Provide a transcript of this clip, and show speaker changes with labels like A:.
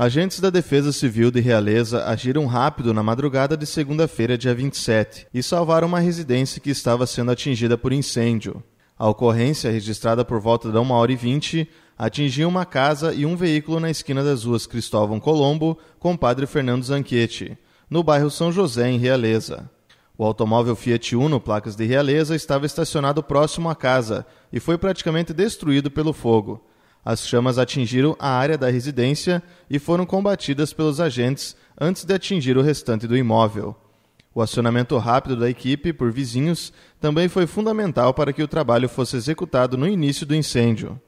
A: Agentes da Defesa Civil de Realeza agiram rápido na madrugada de segunda-feira, dia 27, e salvaram uma residência que estava sendo atingida por incêndio. A ocorrência, registrada por volta de 1 hora e 20, atingiu uma casa e um veículo na esquina das ruas Cristóvão Colombo com Padre Fernando Zanquete, no bairro São José, em Realeza. O automóvel Fiat Uno, placas de Realeza, estava estacionado próximo à casa e foi praticamente destruído pelo fogo as chamas atingiram a área da residência e foram combatidas pelos agentes antes de atingir o restante do imóvel. O acionamento rápido da equipe por vizinhos também foi fundamental para que o trabalho fosse executado no início do incêndio.